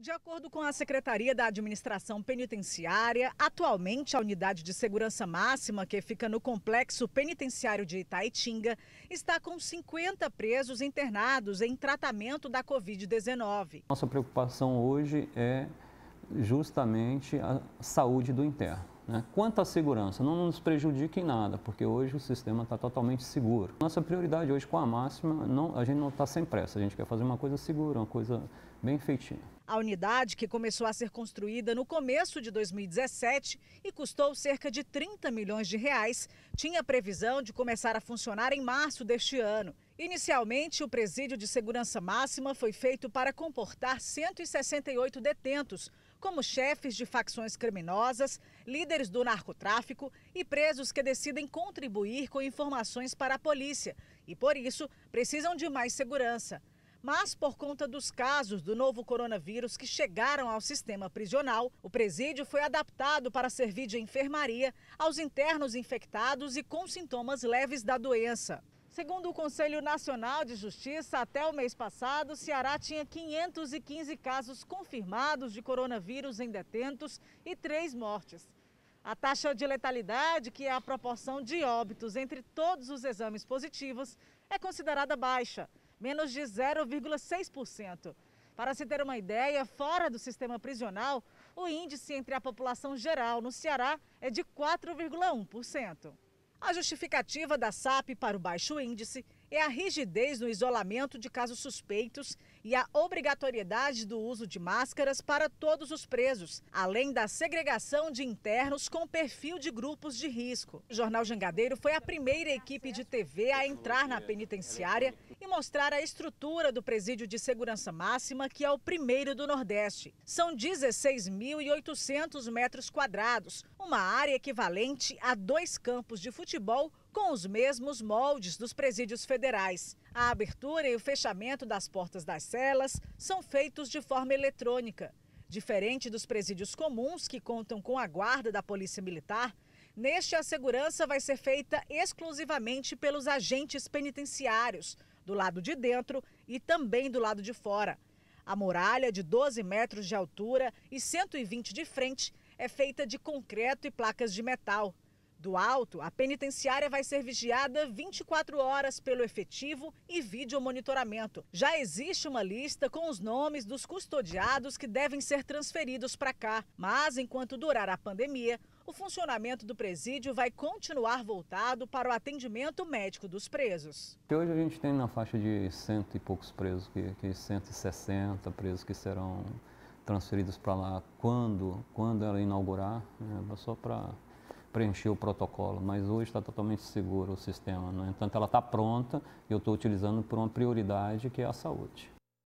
De acordo com a Secretaria da Administração Penitenciária, atualmente a unidade de segurança máxima, que fica no complexo penitenciário de Itaitinga, está com 50 presos internados em tratamento da Covid-19. Nossa preocupação hoje é justamente a saúde do interno. Né? Quanto à segurança, não nos prejudique em nada, porque hoje o sistema está totalmente seguro. Nossa prioridade hoje com a máxima, não, a gente não está sem pressa, a gente quer fazer uma coisa segura, uma coisa bem feitinha. A unidade, que começou a ser construída no começo de 2017 e custou cerca de 30 milhões de reais, tinha previsão de começar a funcionar em março deste ano. Inicialmente, o presídio de segurança máxima foi feito para comportar 168 detentos, como chefes de facções criminosas, líderes do narcotráfico e presos que decidem contribuir com informações para a polícia e, por isso, precisam de mais segurança. Mas por conta dos casos do novo coronavírus que chegaram ao sistema prisional, o presídio foi adaptado para servir de enfermaria aos internos infectados e com sintomas leves da doença. Segundo o Conselho Nacional de Justiça, até o mês passado, Ceará tinha 515 casos confirmados de coronavírus em detentos e três mortes. A taxa de letalidade, que é a proporção de óbitos entre todos os exames positivos, é considerada baixa menos de 0,6%. Para se ter uma ideia, fora do sistema prisional, o índice entre a população geral no Ceará é de 4,1%. A justificativa da SAP para o baixo índice é a rigidez no isolamento de casos suspeitos e a obrigatoriedade do uso de máscaras para todos os presos, além da segregação de internos com perfil de grupos de risco. O Jornal Jangadeiro foi a primeira equipe de TV a entrar na penitenciária e mostrar a estrutura do presídio de segurança máxima, que é o primeiro do Nordeste. São 16.800 metros quadrados, uma área equivalente a dois campos de futebol com os mesmos moldes dos presídios federais. A abertura e o fechamento das portas das celas são feitos de forma eletrônica. Diferente dos presídios comuns, que contam com a guarda da Polícia Militar, neste a segurança vai ser feita exclusivamente pelos agentes penitenciários, do lado de dentro e também do lado de fora. A muralha, de 12 metros de altura e 120 de frente, é feita de concreto e placas de metal. Do alto, a penitenciária vai ser vigiada 24 horas pelo efetivo e vídeo monitoramento. Já existe uma lista com os nomes dos custodiados que devem ser transferidos para cá, mas enquanto durar a pandemia, o funcionamento do presídio vai continuar voltado para o atendimento médico dos presos. Hoje a gente tem na faixa de cento e poucos presos, que, que 160 presos que serão transferidos para lá quando, quando ela inaugurar, né, só para preencher o protocolo, mas hoje está totalmente seguro o sistema. No né? entanto, ela está pronta e eu estou utilizando por uma prioridade que é a saúde.